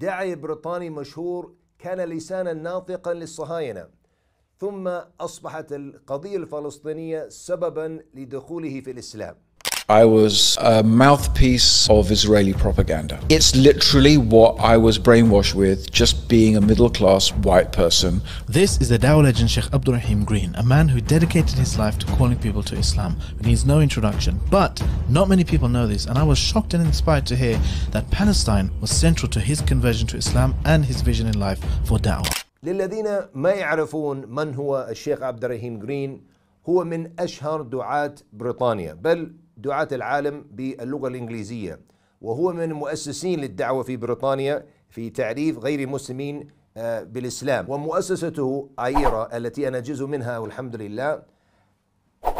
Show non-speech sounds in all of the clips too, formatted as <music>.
داعي بريطاني مشهور كان لسانا ناطقا للصهاينة ثم أصبحت القضية الفلسطينية سببا لدخوله في الإسلام I was a mouthpiece of Israeli propaganda. It's literally what I was brainwashed with, just being a middle class white person. This is the Dawa legend Sheikh Abdurrahim Green, a man who dedicated his life to calling people to Islam, He needs no introduction. But not many people know this, and I was shocked and inspired to hear that Palestine was central to his conversion to Islam and his vision in life for Dawah. للذين ما يعرفون من هو الشيخ عبد الرحيم جرين هو من أشهر دعاة بريطانيا بل دعاة العالم باللغة الإنجليزية وهو من المؤسسين للدعوة في بريطانيا في تعريف غير المسلمين آه، بالإسلام ومؤسسته آيرا التي أنا جزء منها والحمد لله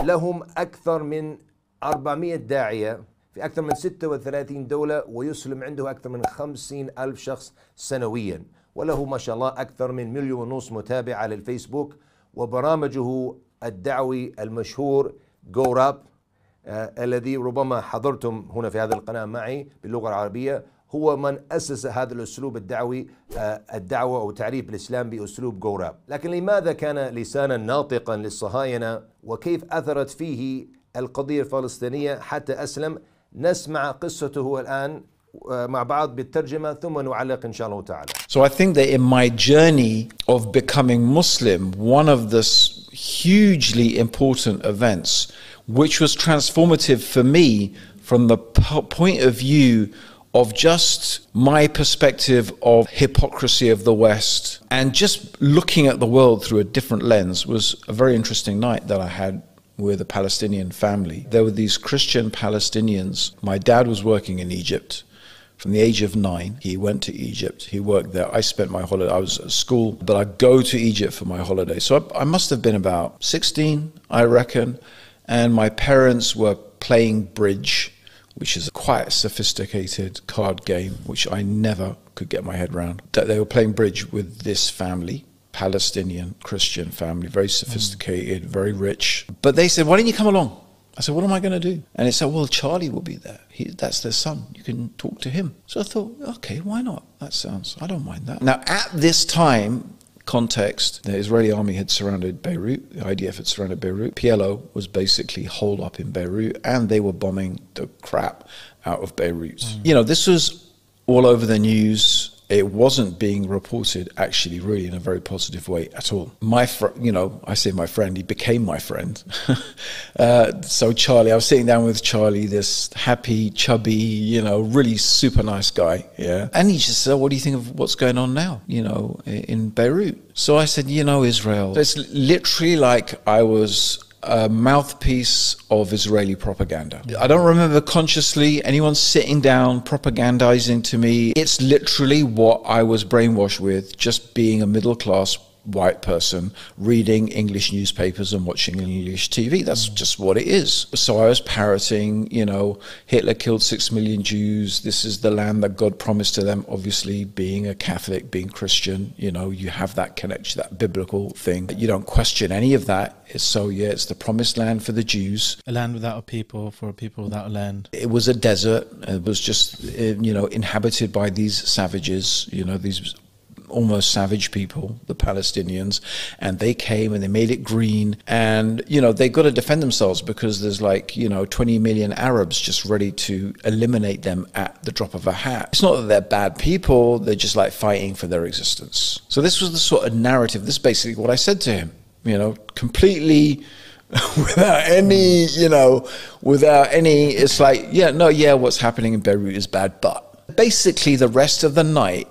لهم أكثر من 400 داعية في أكثر من 36 دولة ويسلم عنده أكثر من 50 ألف شخص سنويا وله ما شاء الله أكثر من مليون ونص متابع على الفيسبوك وبرامجه الدعوي المشهور Go Up آه، الذي ربما حضرتم هنا في هذه القناة معي باللغة العربية هو من أسس هذا الأسلوب الدعوي آه، الدعوة أو تعريف الإسلام بأسلوب جوراب لكن لماذا كان لسانا ناطقا للصهاينة وكيف أثرت فيه القضية الفلسطينية حتى أسلم نسمع قصته الآن آه، مع بعض بالترجمة ثم نعلق إن شاء الله تعالى So I think that in my journey of becoming Muslim one of the hugely important events which was transformative for me from the point of view of just my perspective of hypocrisy of the West and just looking at the world through a different lens was a very interesting night that I had with a Palestinian family. There were these Christian Palestinians. My dad was working in Egypt. From the age of nine, he went to Egypt. He worked there. I spent my holiday. I was at school, but I go to Egypt for my holiday. So I, I must have been about 16, I reckon and my parents were playing bridge, which is quite sophisticated card game, which I never could get my head around. That they were playing bridge with this family, Palestinian Christian family, very sophisticated, mm. very rich. But they said, "Why don't you come along?" I said, "What am I going to do?" And they said, "Well, Charlie will be there. He, that's their son. You can talk to him." So I thought, "Okay, why not? That sounds. I don't mind that." Now, at this time, context, the Israeli army had surrounded Beirut, the IDF had surrounded Beirut. PLO was basically holed up in Beirut, and they were bombing the crap out of Beirut. Mm. You know, this was all over the news it wasn't being reported actually really in a very positive way at all. My you know, I say my friend, he became my friend. <laughs> uh, so Charlie, I was sitting down with Charlie, this happy, chubby, you know, really super nice guy. Yeah. And he just said, what do you think of what's going on now, you know, in Beirut? So I said, you know, Israel, it's literally like I was a mouthpiece of Israeli propaganda. I don't remember consciously anyone sitting down propagandizing to me. It's literally what I was brainwashed with, just being a middle class white person reading English newspapers and watching English TV. That's mm. just what it is. So I was parroting, you know, Hitler killed six million Jews. This is the land that God promised to them. Obviously, being a Catholic, being Christian, you know, you have that connection, that biblical thing. You don't question any of that. It's so, yeah, it's the promised land for the Jews. A land without a people, for a people without a land. It was a desert. It was just, eh, you know, inhabited by these savages, you know, these almost savage people, the Palestinians, and they came and they made it green. And, you know, they've got to defend themselves because there's like, you know, 20 million Arabs just ready to eliminate them at the drop of a hat. It's not that they're bad people, they're just like fighting for their existence. So this was the sort of narrative, this is basically what I said to him, you know, completely <laughs> without any, you know, without any, it's like, yeah, no, yeah, what's happening in Beirut is bad, but basically the rest of the night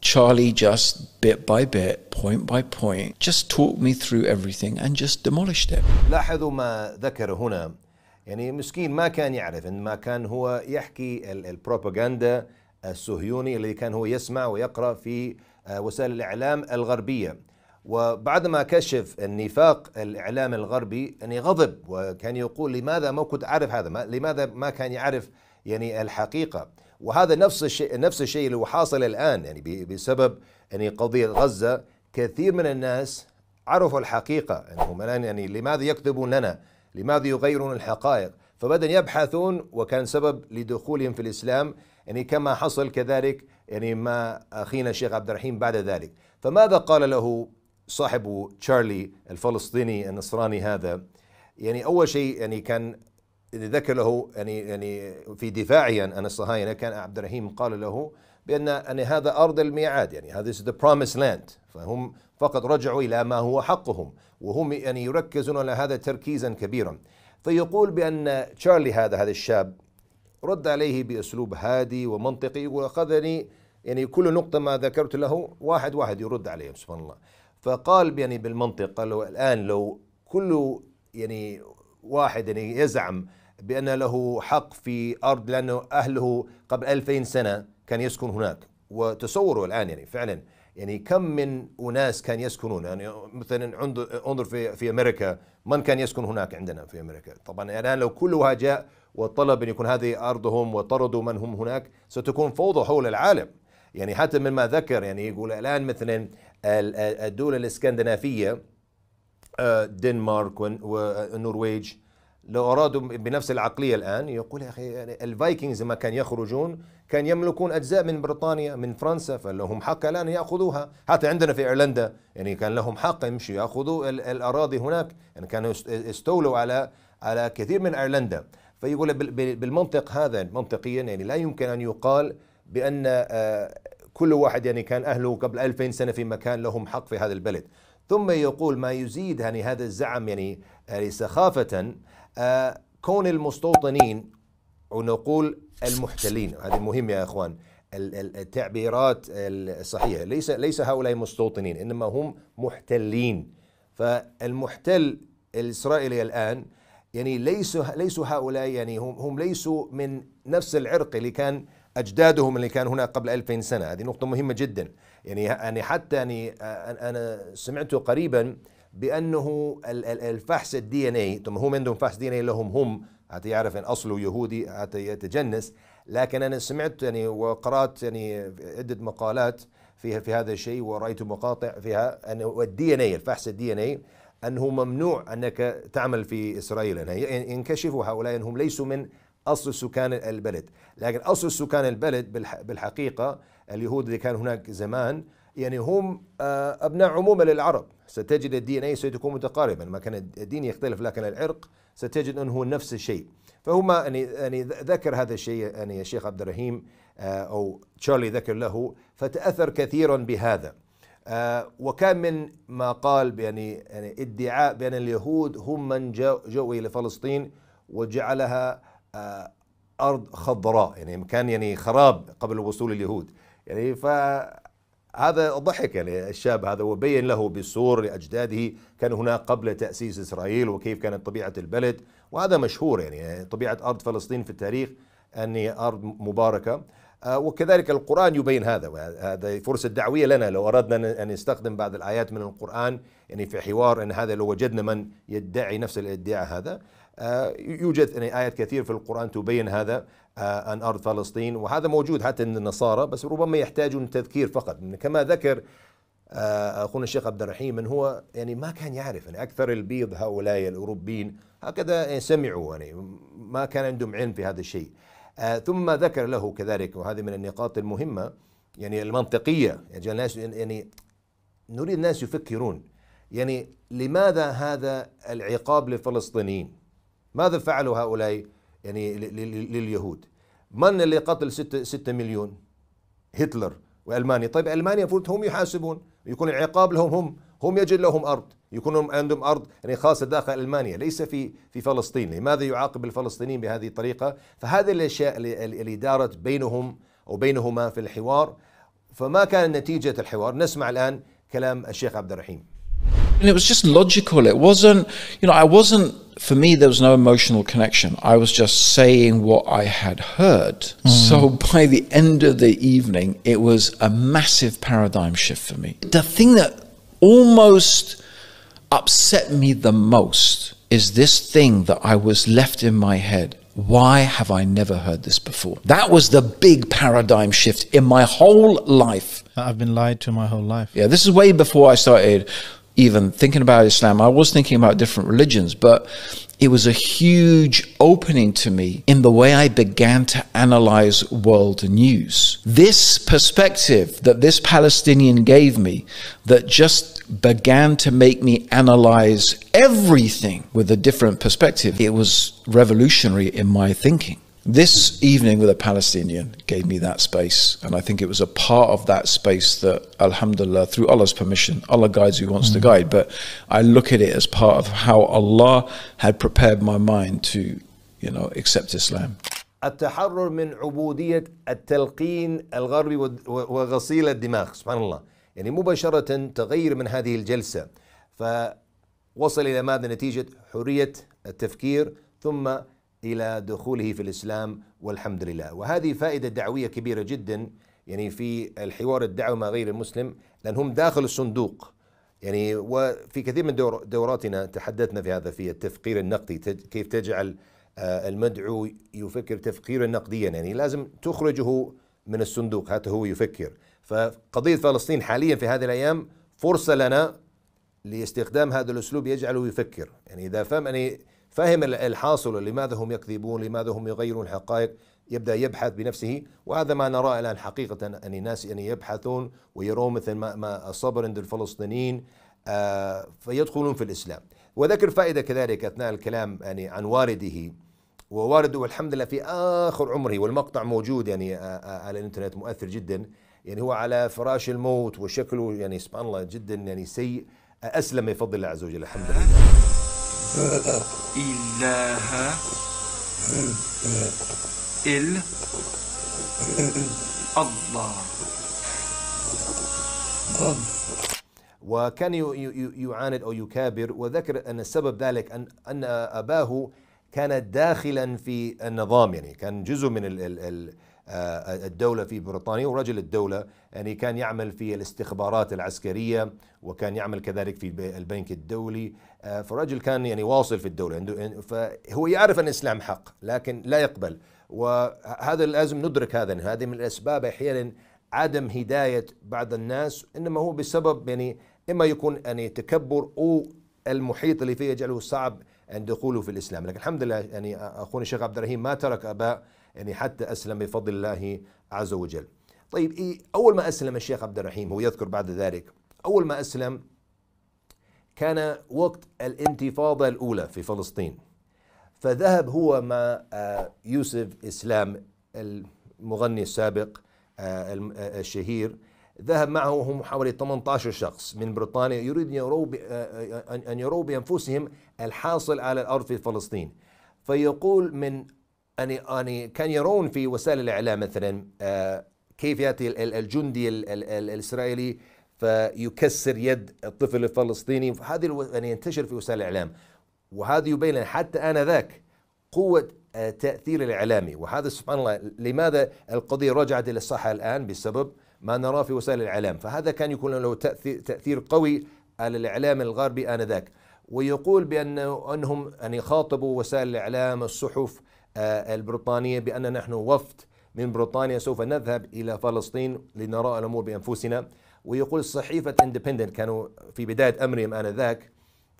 Charlie just bit by bit, point by point, just talked me through everything and just demolished it. لاحظوا ما ذكر هنا يعني مسكين ما كان يعرف ان ما كان هو يحكي البروباغندا الصهيوني الذي كان هو يسمع ويقرا في آه، وسائل الاعلام الغربيه وبعد ما كشف النفاق الاعلام الغربي يعني غضب وكان يقول لماذا ما كنت اعرف هذا لماذا ما كان يعرف يعني الحقيقه وهذا نفس الشيء نفس الشيء اللي هو حاصل الان يعني بسبب يعني قضيه غزه كثير من الناس عرفوا الحقيقه انهم يعني الان يعني لماذا يكذبون لنا؟ لماذا يغيرون الحقائق؟ فبدأ يبحثون وكان سبب لدخولهم في الإسلام يعني كما حصل كذلك يعني مع أخينا الشيخ عبد الرحيم بعد ذلك فماذا قال له صاحب تشارلي الفلسطيني النصراني هذا يعني أول شيء يعني كان ذكر له يعني يعني في دفاعه عن الصهاينه كان عبد الرحيم قال له بان ان يعني، هذا ارض الميعاد يعني هذا ذا بروميس لاند فهم فقط رجعوا الى ما هو حقهم وهم يعني يركزون على هذا تركيزا كبيرا فيقول بان تشارلي هذا هذا الشاب رد عليه باسلوب هادي ومنطقي واخذني يعني كل نقطة ما ذكرت له واحد واحد يرد عليه سبحان الله فقال يعني بالمنطق قال له الآن لو كل يعني واحد يعني يزعم بأن له حق في أرض لأنه أهله قبل 2000 سنة كان يسكن هناك وتصوروا الآن يعني فعلا يعني كم من أناس كان يسكنون يعني مثلا انظر في في أمريكا من كان يسكن هناك عندنا في أمريكا طبعا الآن يعني لو كلها جاء وطلب أن يكون هذه أرضهم وطردوا من هم هناك ستكون فوضى حول العالم يعني حتى مما ذكر يعني يقول الآن مثلا الدول الإسكندنافية دنمارك والنرويج لو ارادوا بنفس العقليه الان يقول يا اخي يعني الفايكنجز لما كان يخرجون كان يملكون اجزاء من بريطانيا من فرنسا فلهم حق الان ياخذوها حتى عندنا في ايرلندا يعني كان لهم حق يمشوا ياخذوا الاراضي هناك يعني كانوا استولوا على على كثير من ايرلندا فيقول بالمنطق هذا منطقيا يعني لا يمكن ان يقال بان آه، كل واحد يعني كان اهله قبل 2000 سنه في مكان لهم حق في هذا البلد ثم يقول ما يزيد يعني هذا الزعم يعني آه، سخافة آه، كون المستوطنين ونقول المحتلين هذه مهم يا اخوان التعبيرات الصحيحه ليس ليس هؤلاء مستوطنين انما هم محتلين فالمحتل الاسرائيلي الان يعني ليس ليس هؤلاء يعني هم هم ليسوا من نفس العرق اللي كان اجدادهم اللي كان هنا قبل 2000 سنه هذه نقطه مهمه جدا يعني يعني حتى يعني انا سمعت قريبا بانه الفحص الدي ان اي طبعا هم عندهم فحص دي ان اي لهم هم حتى يعرف ان اصله يهودي حتى يتجنس لكن انا سمعت يعني وقرات يعني عده مقالات فيها في هذا الشيء ورايت مقاطع فيها ان الدي ان اي الفحص الدي ان اي انه ممنوع انك تعمل في اسرائيل ينكشفوا هؤلاء انهم ليسوا من اصل سكان البلد لكن اصل سكان البلد بالحقيقه اليهود اللي كان هناك زمان يعني هم آه، ابناء عمومه للعرب ستجد الدي ان اي سيكون متقاربا ما كان الدين يختلف لكن العرق ستجد انه هو نفس الشيء فهما يعني, يعني ذكر هذا الشيء يعني الشيخ عبد الرحيم آه، او تشارلي ذكر له فتاثر كثيرا بهذا آه، وكان من ما قال يعني يعني ادعاء بان اليهود هم من جاؤوا الى فلسطين وجعلها آه، ارض خضراء يعني مكان يعني خراب قبل وصول اليهود يعني ف هذا ضحك يعني الشاب هذا وبين له بالصور لاجداده كان هناك قبل تاسيس اسرائيل وكيف كانت طبيعه البلد وهذا مشهور يعني طبيعه ارض فلسطين في التاريخ اني ارض مباركه آه، وكذلك القرآن يبين هذا وهذا فرصة دعوية لنا لو أردنا أن نستخدم بعض الآيات من القرآن يعني في حوار أن هذا لو وجدنا من يدعي نفس الادعاء هذا آه، يوجد يعني آيات كثير في القرآن تبين هذا عن آه، أرض فلسطين وهذا موجود حتى عند النصارى بس ربما يحتاجون تذكير فقط كما ذكر أخونا الشيخ عبد الرحيم من هو يعني ما كان يعرف يعني أكثر البيض هؤلاء الأوروبيين هكذا يعني سمعوا يعني ما كان عندهم علم في هذا الشيء آه، ثم ذكر له كذلك وهذه من النقاط المهمة يعني المنطقية يعني الناس يعني نريد الناس يفكرون يعني لماذا هذا العقاب للفلسطينيين ماذا فعلوا هؤلاء يعني لليهود من اللي قتل ستة, ستة مليون هتلر وألمانيا طيب ألمانيا المفروض هم يحاسبون يكون العقاب لهم هم هم يجد لهم أرض يكون عندهم ارض يعني خاصه داخل المانيا ليس في في فلسطين، لماذا يعاقب الفلسطينيين بهذه الطريقه؟ فهذه الاشياء اللي دارت بينهم او بينهما في الحوار فما كان نتيجه الحوار؟ نسمع الان كلام الشيخ عبد الرحيم. And it was just logical. It wasn't, you know, I wasn't, for me, there was no emotional connection. I was just saying what I had heard. Mm. So by the end of the evening, it was a massive paradigm shift for me. The thing that almost upset me the most is this thing that I was left in my head. Why have I never heard this before? That was the big paradigm shift in my whole life. I've been lied to my whole life. Yeah, this is way before I started even thinking about Islam. I was thinking about different religions, but it was a huge opening to me in the way I began to analyze world news. This perspective that this Palestinian gave me, that just began to make me analyze everything with a different perspective, it was revolutionary in my thinking. This evening with a Palestinian gave me that space, and I think it was a part of that space that, alhamdulillah, through Allah's permission, Allah guides who wants mm -hmm. to guide, but I look at it as part of how Allah had prepared my mind to, you know, accept Islam. التحرر من عبودية التلقين الغربي وغسيل الدماغ سبحان الله يعني مباشرة تغير من هذه الجلسة فوصل إلى ماذا نتيجة حرية التفكير ثم الى دخوله في الاسلام والحمد لله وهذه فائده دعويه كبيره جدا يعني في الحوار الدعوي مع غير المسلم لان هم داخل الصندوق يعني وفي كثير من دور دوراتنا تحدثنا في هذا في التفقير النقدي كيف تجعل آه، المدعو يفكر تفكيرا نقديا يعني لازم تخرجه من الصندوق حتى هو يفكر فقضية فلسطين حاليا في هذه الأيام فرصة لنا لاستخدام هذا الأسلوب يجعله يفكر يعني إذا فهم أني فهم الحاصل لماذا هم يكذبون لماذا هم يغيرون الحقائق يبدأ يبحث بنفسه وهذا ما نراه الآن حقيقة أن الناس يعني يبحثون ويرون مثل ما, ما الصبر عند الفلسطينيين آه، فيدخلون في الإسلام وذكر فائدة كذلك أثناء الكلام يعني عن والده ووالده والحمد لله في آخر عمره والمقطع موجود يعني آه، آه، على الإنترنت مؤثر جدا يعني هو على فراش الموت وشكله يعني سبحان الله جدا يعني سيء أسلم بفضل الله عز وجل الحمد لله <laughs> إله إل الله وكان يعاند أو يكابر وذكر أن السبب ذلك أن أن أباه كان داخلا في النظام يعني كان جزء من ال ال آه، الدولة في بريطانيا ورجل الدولة يعني كان يعمل في الاستخبارات العسكرية وكان يعمل كذلك في البنك الدولي آه، فرجل كان يعني واصل في الدولة فهو يعرف أن الإسلام حق لكن لا يقبل وهذا لازم ندرك هذا هذه من الأسباب أحيانا عدم هداية بعض الناس إنما هو بسبب يعني إما يكون يعني تكبر أو المحيط اللي فيه يجعله صعب أن دخوله في الإسلام لكن الحمد لله يعني أخونا الشيخ عبد الرحيم ما ترك أباء يعني حتى أسلم بفضل الله عز وجل طيب إيه أول ما أسلم الشيخ عبد الرحيم هو يذكر بعد ذلك أول ما أسلم كان وقت الانتفاضة الأولى في فلسطين فذهب هو مع آه، يوسف إسلام المغني السابق آه، آه، الشهير ذهب معه هم حوالي 18 شخص من بريطانيا يريد أن يروا بأنفسهم الحاصل على الأرض في فلسطين فيقول من أني أني كان يرون في وسائل الإعلام مثلا آه، كيف يأتي الجندي الإسرائيلي فيكسر يد الطفل الفلسطيني هذه الو... يعني ينتشر في وسائل الإعلام وهذا يبين لنا حتى آنذاك قوة التأثير آه، الإعلامي وهذا سبحان الله لماذا القضية رجعت إلى الساحة الآن بسبب ما نراه في وسائل الإعلام فهذا كان يكون له تأثير, تأثير قوي على الإعلام الغربي آنذاك ويقول بأنهم أن يعني يخاطبوا وسائل الإعلام الصحف آه، البريطانية بأن نحن وفد من بريطانيا سوف نذهب إلى فلسطين لنرى الأمور بأنفسنا ويقول صحيفة اندبندنت كانوا في بداية أمرهم آنذاك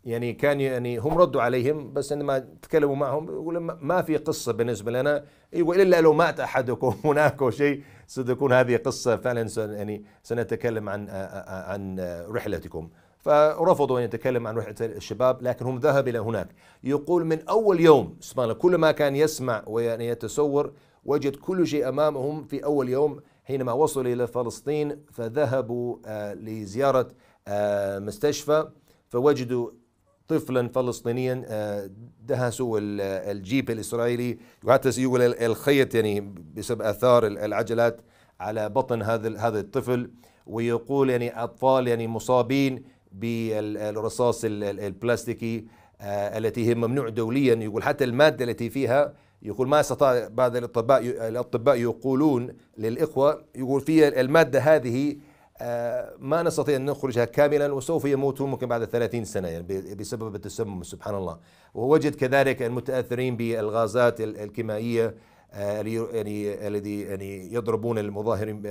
يعني كان يعني هم ردوا عليهم بس عندما تكلموا معهم يقولوا ما في قصة بالنسبة لنا أيوة إلا لو مات أحدكم <laughs> هناك أو شيء ستكون هذه قصة فعلا يعني سنتكلم عن آه، آه، عن رحلتكم فرفضوا أن يتكلم عن وحدة الشباب لكن هم ذهب إلى هناك يقول من أول يوم سبحان كل ما كان يسمع ويتصور وجد كل شيء أمامهم في أول يوم حينما وصلوا إلى فلسطين فذهبوا آه، لزيارة آه، مستشفى فوجدوا طفلا فلسطينيا آه، دهسوا الجيب الاسرائيلي وحتى يقول الخيط يعني بسبب اثار العجلات على بطن هذا هذا الطفل ويقول يعني اطفال يعني مصابين بالرصاص البلاستيكي آه، التي هي ممنوع دوليا يقول حتى المادة التي فيها يقول ما استطاع بعض الاطباء الاطباء يقولون للاخوه يقول في الماده هذه آه، ما نستطيع ان نخرجها كاملا وسوف يموتون ممكن بعد 30 سنه يعني بسبب التسمم سبحان الله ووجد كذلك المتاثرين بالغازات الكيميائيه آه، يعني،, يعني الذي يعني يضربون المظاهرين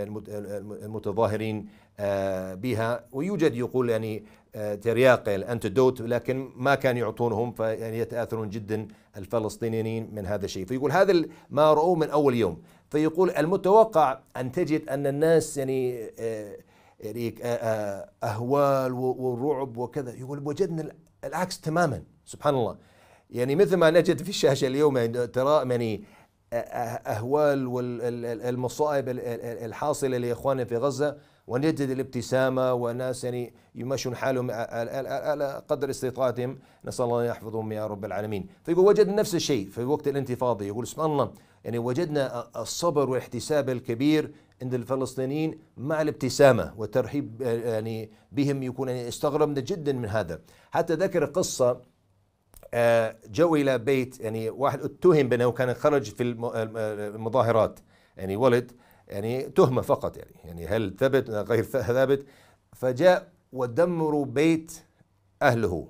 المتظاهرين آه، بها ويوجد يقول يعني آه، ترياق الانتدوت لكن ما كان يعطونهم فيعني يتاثرون جدا الفلسطينيين من هذا الشيء فيقول هذا ما رأوه من اول يوم فيقول المتوقع ان تجد ان الناس يعني يعني اهوال ورعب وكذا يقول وجدنا العكس تماما سبحان الله يعني مثل ما نجد في الشاشه اليوم يعني ترى يعني أهوال والمصائب الحاصلة لإخواننا في غزة ونجد الابتسامة وناس يعني يمشون حالهم على قدر استطاعتهم نسأل الله أن يحفظهم يا رب العالمين فيقول وجد نفس الشيء في وقت الانتفاضة يقول سبحان الله يعني وجدنا الصبر والاحتساب الكبير عند الفلسطينيين مع الابتسامة والترحيب يعني بهم يكون يعني استغربنا جدا من هذا حتى ذكر قصة آه، جو الى بيت يعني واحد اتهم بانه كان خرج في آه، المظاهرات يعني ولد يعني تهمه فقط يعني يعني هل ثبت غير ثابت فجاء ودمروا بيت اهله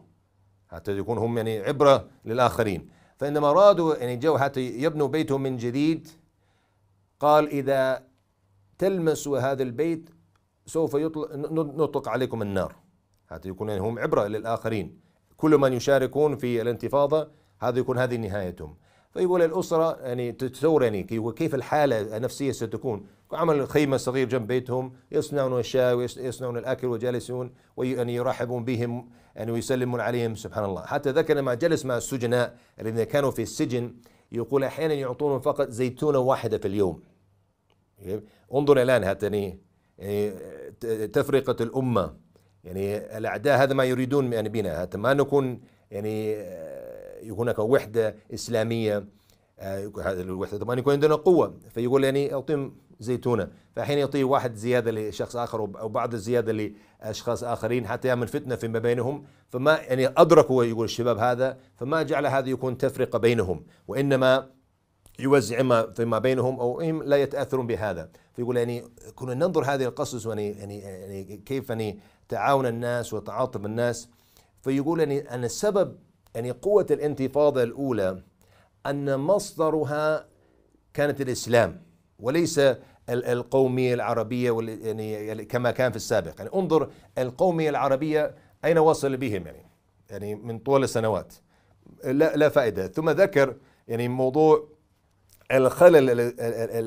حتى يكون هم يعني عبره للاخرين فانما ارادوا يعني جو حتى يبنوا بيتهم من جديد قال اذا تلمسوا هذا البيت سوف يطلق نطلق عليكم النار حتى يكون يعني هم عبره للاخرين كل من يشاركون في الانتفاضة هذا يكون هذه نهايتهم فيقول الأسرة يعني تتصور يعني كيف الحالة النفسية ستكون عمل خيمة صغير جنب بيتهم يصنعون الشاي ويصنعون الأكل وجالسون ويعني يرحبون بهم يعني ويسلمون عليهم سبحان الله حتى ذكر مع جلس مع السجناء الذين كانوا في السجن يقول أحيانا يعطونهم فقط زيتونة واحدة في اليوم انظر الآن هاتني يعني، يعني، تفرقة الأمة يعني الاعداء هذا ما يريدون يعني بنا حتى ما نكون يعني يكون آه، هناك وحده اسلاميه آه، هذه الوحده ما يكون عندنا قوه فيقول يعني اعطيهم زيتونه فحين يعطي واحد زياده لشخص اخر او بعض الزياده لاشخاص اخرين حتى يعمل فتنه فيما بينهم فما يعني ادركوا يقول الشباب هذا فما جعل هذا يكون تفرقه بينهم وانما يوزع ما فيما بينهم او هم لا يتاثرون بهذا فيقول يعني كنا ننظر هذه القصص يعني يعني, يعني كيف يعني تعاون الناس وتعاطف الناس فيقول ان يعني أن السبب يعني قوة الانتفاضة الأولى أن مصدرها كانت الإسلام وليس القومية العربية يعني كما كان في السابق يعني انظر القومية العربية أين وصل بهم يعني يعني من طول السنوات لا, لا فائدة ثم ذكر يعني موضوع الخلل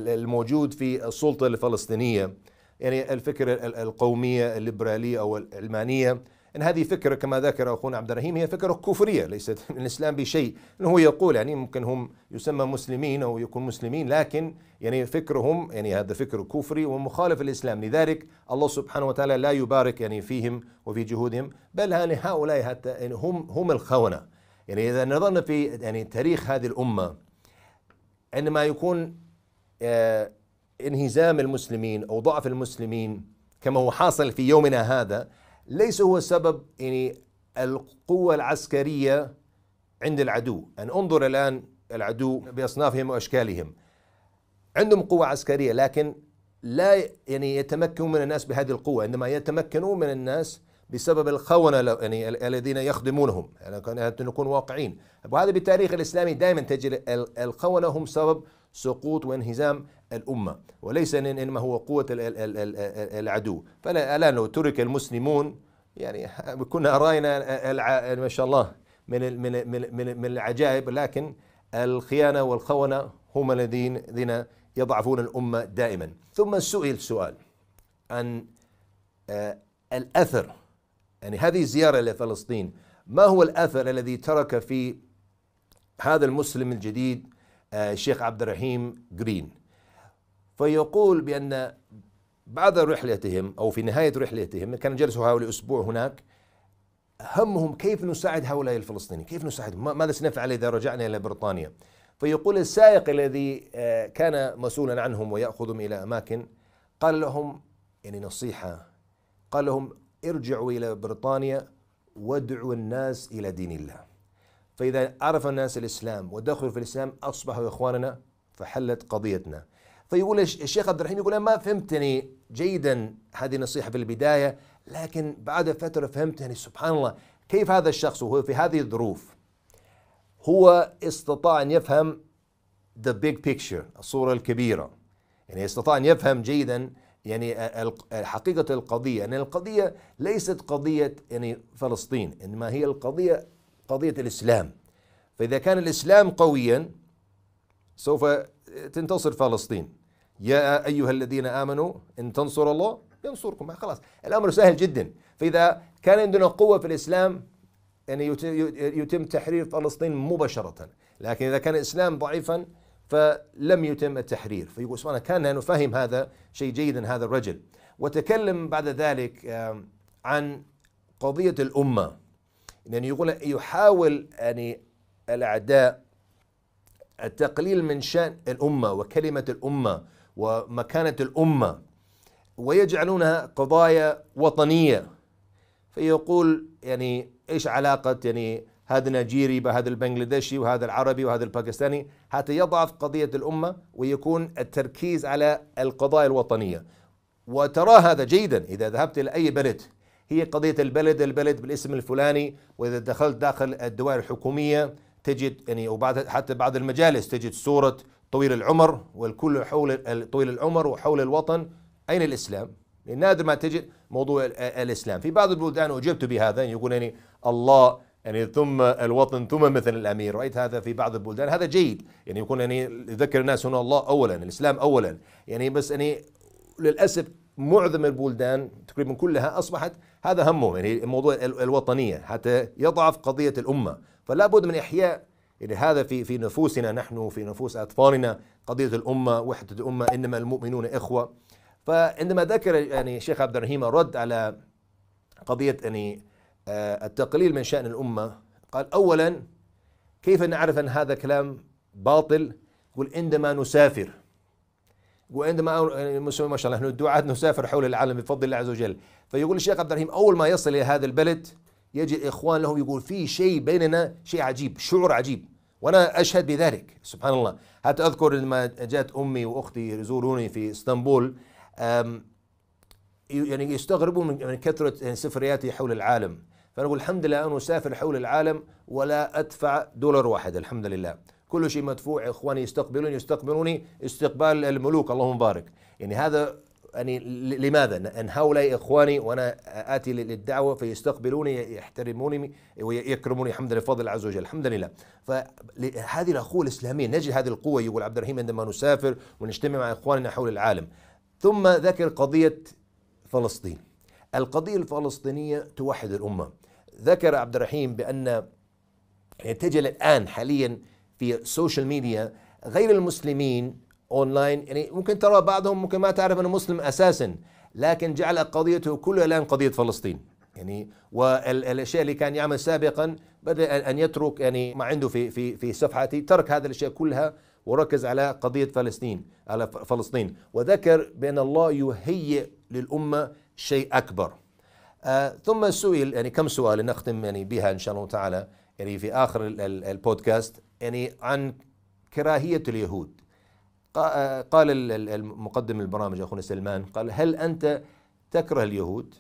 الموجود في السلطة الفلسطينية يعني الفكرة القومية الليبرالية أو العلمانية ان هذه فكره كما ذكر اخونا عبد الرحيم هي فكره كفريه ليست من <laughs> الاسلام بشيء انه هو يقول يعني ممكن هم يسمى مسلمين او يكون مسلمين لكن يعني فكرهم يعني هذا فكر كفري ومخالف الاسلام لذلك الله سبحانه وتعالى لا يبارك يعني فيهم وفي جهودهم بل يعني هؤلاء حتى يعني هم هم الخونه يعني اذا نظرنا في يعني تاريخ هذه الامه عندما يكون آه انهزام المسلمين او ضعف المسلمين كما هو حاصل في يومنا هذا ليس هو سبب يعني القوة العسكرية عند العدو أن انظر الآن العدو بأصنافهم وأشكالهم عندهم قوة عسكرية لكن لا يعني يتمكنون من الناس بهذه القوة إنما يتمكنون من الناس بسبب الخونة يعني الذين يخدمونهم يعني نكون واقعين وهذا بالتاريخ الإسلامي دائما تجد الخونة هم سبب سقوط وانهزام الأمة وليس إنما هو قوة العدو فلا الآن لو ترك المسلمون يعني <laughs> كنا رأينا ما شاء الله من من من من العجائب لكن الخيانة والخونة هم الذين الذين يضعفون الأمة دائما ثم سئل سؤال عن آه، الأثر يعني هذه الزيارة لفلسطين ما هو الأثر الذي ترك في هذا المسلم الجديد آه، الشيخ عبد الرحيم جرين فيقول بأن بعد رحلتهم أو في نهاية رحلتهم كان جلسوا هؤلاء أسبوع هناك همهم كيف نساعد هؤلاء الفلسطينيين كيف نساعدهم ماذا سنفعل إذا رجعنا إلى بريطانيا فيقول السائق الذي آه، كان مسؤولا عنهم ويأخذهم إلى أماكن قال لهم يعني نصيحة قال لهم ارجعوا إلى بريطانيا وادعوا الناس إلى دين الله فإذا عرف الناس الإسلام ودخلوا في الإسلام أصبحوا إخواننا فحلت قضيتنا فيقول الشيخ عبد الرحيم يقول ما فهمتني جيدا هذه النصيحة في البداية لكن بعد فترة فهمت يعني سبحان الله كيف هذا الشخص وهو في هذه الظروف هو استطاع أن يفهم the big picture الصورة الكبيرة يعني استطاع أن يفهم جيدا يعني حقيقة القضية أن يعني القضية ليست قضية يعني فلسطين إنما هي القضية قضية الإسلام فإذا كان الإسلام قويا سوف تنتصر فلسطين يا أيها الذين آمنوا إن تنصر الله ينصركم خلاص الأمر سهل جدا فإذا كان عندنا قوة في الإسلام يعني يتم تحرير فلسطين مباشرة لكن إذا كان الإسلام ضعيفا فلم يتم التحرير فيقول سبحانه كان نفهم هذا شيء جيدا هذا الرجل وتكلم بعد ذلك عن قضية الأمة يعني يقول يحاول يعني الأعداء التقليل من شأن الأمة وكلمة الأمة ومكانة الأمة ويجعلونها قضايا وطنية فيقول يعني ايش علاقة يعني هذا نيجيري بهذا البنغلاديشي وهذا العربي وهذا الباكستاني حتى يضعف قضية الأمة ويكون التركيز على القضايا الوطنية وترى هذا جيدا إذا ذهبت إلى أي بلد هي قضية البلد البلد بالاسم الفلاني وإذا دخلت داخل الدوائر الحكومية تجد يعني وبعد حتى بعض المجالس تجد صورة طويل العمر والكل حول طويل العمر وحول الوطن أين الإسلام؟ نادر ما تجد موضوع الإسلام في بعض البلدان أجبت بهذا يقول يعني الله يعني ثم الوطن ثم مثل الامير رايت هذا في بعض البلدان هذا جيد يعني يكون يعني يذكر الناس هنا الله اولا الاسلام اولا يعني بس يعني للاسف معظم البلدان تقريبا كلها اصبحت هذا همهم يعني موضوع الوطنيه حتى يضعف قضيه الامه فلا بد من احياء يعني هذا في في نفوسنا نحن في نفوس اطفالنا قضيه الامه وحده الامه انما المؤمنون اخوه فعندما ذكر يعني الشيخ عبد الرحيم رد على قضيه يعني آه، التقليل من شان الامه قال اولا كيف نعرف ان هذا كلام باطل؟ يقول عندما نسافر وعندما يعني المسلمين ما شاء الله نحن الدعاة نسافر حول العالم بفضل الله عز وجل فيقول الشيخ عبد الرحيم أول ما يصل إلى هذا البلد يجي اخوان له يقول في شيء بيننا شيء عجيب شعور عجيب وانا اشهد بذلك سبحان الله حتى اذكر لما جاءت امي واختي يزوروني في اسطنبول يعني يستغربوا من كثره سفرياتي حول العالم فانا اقول الحمد لله انا اسافر حول العالم ولا ادفع دولار واحد الحمد لله كل شيء مدفوع اخواني يستقبلوني يستقبلوني استقبال الملوك اللهم بارك يعني هذا يعني لماذا؟ أن هؤلاء إخواني وأنا آتي للدعوة فيستقبلوني يحترموني ويكرموني حمدا لله الله عز وجل الحمد لله فهذه الأخوة الإسلامية نجد هذه القوة يقول عبد الرحيم عندما نسافر ونجتمع مع إخواننا حول العالم ثم ذكر قضية فلسطين القضية الفلسطينية توحد الأمة ذكر عبد الرحيم بأن يعني تجد الآن حاليا في السوشيال ميديا غير المسلمين اونلاين يعني ممكن ترى بعضهم ممكن ما تعرف انه مسلم اساسا لكن جعل قضيته كلها الان قضيه فلسطين يعني والاشياء اللي كان يعمل سابقا بدا ان يترك يعني ما عنده في في في صفحته ترك هذه الاشياء كلها وركز على قضيه فلسطين على فلسطين وذكر بان الله يهيئ للامه شيء اكبر آه ثم سئل يعني كم سؤال نختم يعني بها ان شاء الله تعالى يعني في اخر البودكاست يعني عن كراهيه اليهود آه، قال المقدم البرامج اخونا سلمان قال هل انت تكره اليهود؟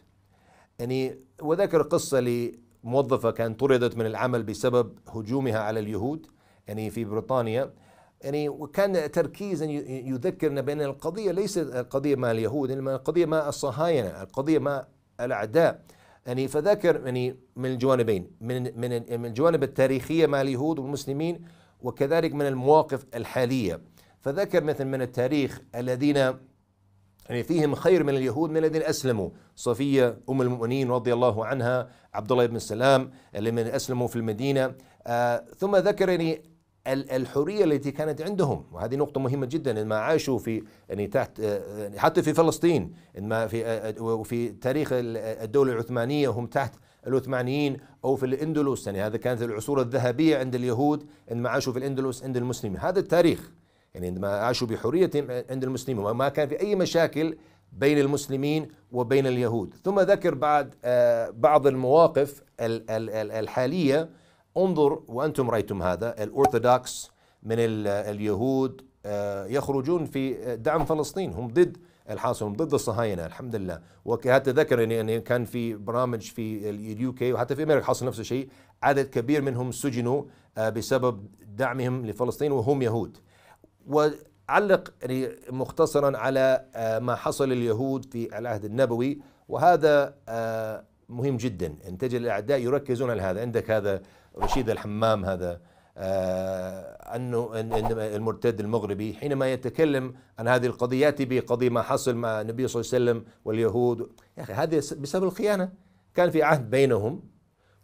يعني وذكر قصه لموظفه كانت طردت من العمل بسبب هجومها على اليهود يعني في بريطانيا يعني وكان تركيزا يذكرنا بان القضيه ليست القضيه مع اليهود انما القضيه مع الصهاينه، القضيه مع الاعداء يعني فذكر يعني من الجوانبين من من الجوانب التاريخيه مع اليهود والمسلمين وكذلك من المواقف الحاليه فذكر مثل من التاريخ الذين يعني فيهم خير من اليهود من الذين اسلموا صفيه ام المؤمنين رضي الله عنها عبد الله بن سلام اللي من اسلموا في المدينه آه ثم ذكر يعني الحريه التي كانت عندهم وهذه نقطه مهمه جدا ما عاشوا في يعني تحت آه، يعني حتى في فلسطين ما في آه، آه، وفي تاريخ الدوله العثمانيه هم تحت العثمانيين او في الاندلس يعني هذا كانت العصور الذهبيه عند اليهود ان عاشوا في الاندلس عند المسلمين هذا التاريخ يعني عندما عاشوا بحريتهم عند المسلمين وما كان في أي مشاكل بين المسلمين وبين اليهود ثم ذكر بعد آه، بعض المواقف الحالية انظر وأنتم رأيتم هذا الأورثودوكس من اليهود آه، يخرجون في دعم فلسطين هم ضد الحاصل هم ضد الصهاينه الحمد لله وحتى ذكر يعني كان في برامج في اليو كي وحتى في امريكا حصل نفس الشيء عدد كبير منهم سجنوا آه، بسبب دعمهم لفلسطين وهم يهود وعلق يعني مختصرا على آه، ما حصل اليهود في العهد النبوي وهذا آه، مهم جدا ان تجد الاعداء يركزون على هذا عندك هذا رشيد الحمام هذا آه، انه المرتد المغربي حينما يتكلم عن هذه القضيه ياتي بقضيه ما حصل مع النبي صلى الله عليه وسلم واليهود يا اخي هذه بسبب الخيانه كان في عهد بينهم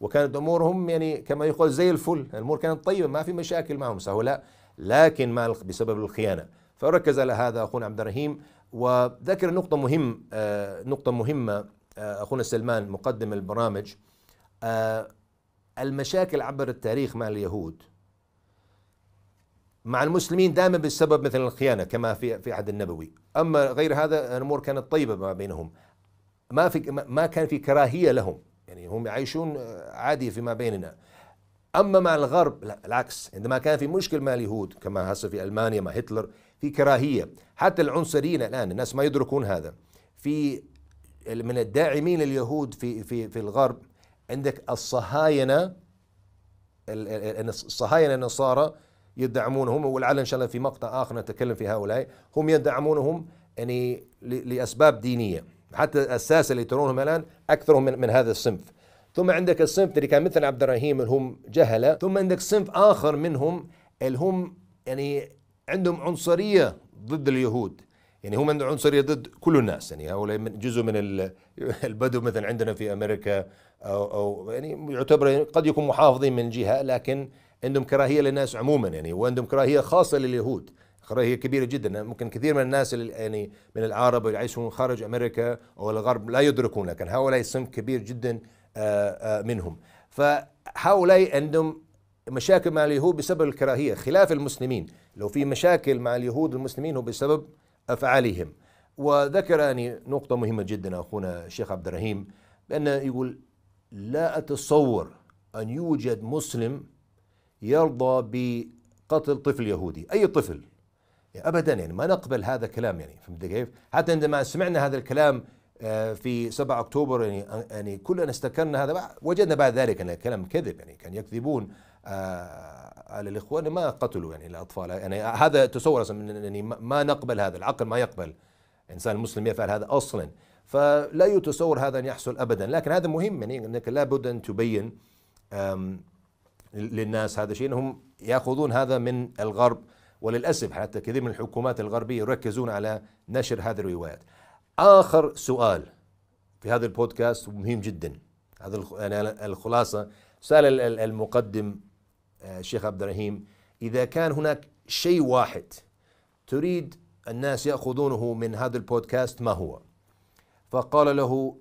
وكانت امورهم يعني كما يقال زي الفل الامور كانت طيبه ما في مشاكل معهم هؤلاء لكن ما بسبب الخيانة فركز على هذا أخونا عبد الرحيم وذكر نقطة مهم آه، نقطة مهمة آه، أخونا سلمان مقدم البرامج آه، المشاكل عبر التاريخ مع اليهود مع المسلمين دائما بسبب مثل الخيانه كما في في عهد النبوي، اما غير هذا الامور كانت طيبه ما بينهم. ما في ما كان في كراهيه لهم، يعني هم يعيشون عادي فيما بيننا. اما مع الغرب لا العكس عندما كان في مشكل مع اليهود كما هسه في المانيا مع هتلر في كراهيه حتى العنصريين الان الناس ما يدركون هذا في من الداعمين لليهود في في في الغرب عندك الصهاينه الصهاينه النصارى يدعمونهم والعلن ان شاء الله في مقطع اخر نتكلم في هؤلاء هم يدعمونهم يعني لاسباب دينيه حتى الساسه اللي ترونهم الان اكثرهم من, من هذا الصنف ثم عندك الصنف اللي كان مثل عبد الرحيم اللي هم جهلة ثم عندك صنف آخر منهم اللي هم يعني عندهم عنصرية ضد اليهود يعني هم عندهم عنصرية ضد كل الناس يعني هؤلاء جزء من <laughs> البدو مثلا عندنا في أمريكا أو, أو يعني يعتبر قد يكون محافظين من جهة لكن عندهم كراهية للناس عموما يعني وعندهم كراهية خاصة لليهود كراهية كبيرة جدا ممكن كثير من الناس يعني من العرب اللي يعيشون خارج أمريكا أو الغرب لا يدركون لكن هؤلاء صنف كبير جدا آه، آه، منهم فهؤلاء عندهم مشاكل مع اليهود بسبب الكراهية خلاف المسلمين لو في مشاكل مع اليهود المسلمين هو بسبب أفعالهم وذكر يعني نقطة مهمة جدا أخونا الشيخ عبد الرحيم بأنه يقول لا أتصور أن يوجد مسلم يرضى بقتل طفل يهودي أي طفل يعني أبدا يعني ما نقبل هذا الكلام يعني فهمت كيف حتى عندما سمعنا هذا الكلام آه، في 7 اكتوبر يعني يعني كلنا استكنا هذا وجدنا بعد ذلك ان الكلام كذب يعني كان يكذبون آه، على الاخوان ما قتلوا يعني الاطفال يعني هذا تصور اصلا يعني ما نقبل هذا العقل ما يقبل انسان مسلم يفعل هذا اصلا فلا يتصور هذا ان يحصل ابدا لكن هذا مهم يعني انك لابد ان تبين للناس هذا الشيء انهم ياخذون هذا من الغرب وللاسف حتى كثير من الحكومات الغربيه يركزون على نشر هذه الروايات آخر سؤال في هذا البودكاست ومهم جدا هذا يعني الخلاصة سأل المقدم آه، الشيخ عبد الرحيم إذا كان هناك شيء واحد تريد الناس يأخذونه من هذا البودكاست ما هو فقال له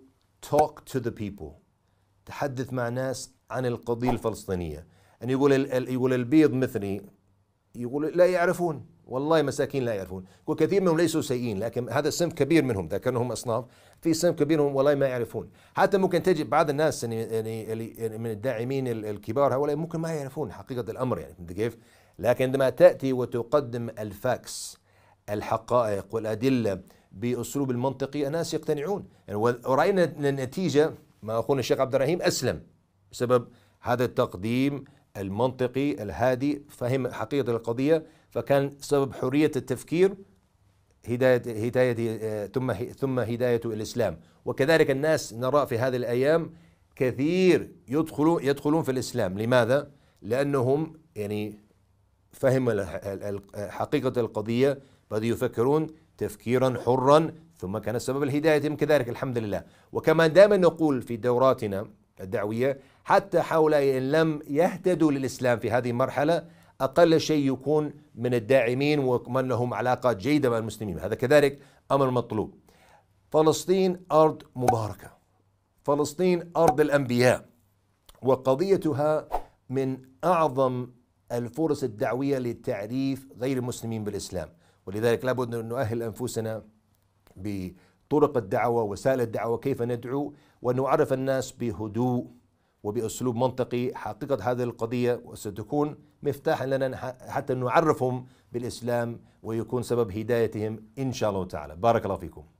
talk to the people تحدث مع الناس عن القضية الفلسطينية أن يعني يقول يقول البيض مثلي يقول لا يعرفون والله مساكين لا يعرفون وكثير منهم ليسوا سيئين لكن هذا صنف كبير منهم انهم اصناف في صنف كبير منهم والله ما يعرفون حتى ممكن تجد بعض الناس يعني, يعني،, يعني من الداعمين الكبار هؤلاء ممكن ما يعرفون حقيقه الامر يعني فهمت كيف؟ لكن عندما تاتي وتقدم الفاكس الحقائق والادله باسلوب المنطقي الناس يقتنعون يعني وراينا النتيجه ما اخونا الشيخ عبد الرحيم اسلم بسبب هذا التقديم المنطقي الهادي فهم حقيقه القضيه فكان سبب حرية التفكير هداية هداية آه، ثم ثم هداية الإسلام وكذلك الناس نرى في هذه الأيام كثير يدخلون يدخلون في الإسلام لماذا؟ لأنهم يعني فهم حقيقة القضية بدأوا يفكرون تفكيرا حرا ثم كان سبب الهداية كذلك الحمد لله وكما دائما نقول في دوراتنا الدعوية حتى حول إن لم يهتدوا للإسلام في هذه المرحلة أقل شيء يكون من الداعمين ومن لهم علاقات جيدة مع المسلمين هذا كذلك أمر مطلوب فلسطين أرض مباركة فلسطين أرض الأنبياء وقضيتها من أعظم الفرص الدعوية لتعريف غير المسلمين بالإسلام ولذلك لابد أن نؤهل أنفسنا بطرق الدعوة وسائل الدعوة كيف ندعو وأن نعرف الناس بهدوء وبأسلوب منطقي حقيقة هذه القضية وستكون مفتاح لنا حتى نعرفهم بالإسلام ويكون سبب هدايتهم إن شاء الله تعالى بارك الله فيكم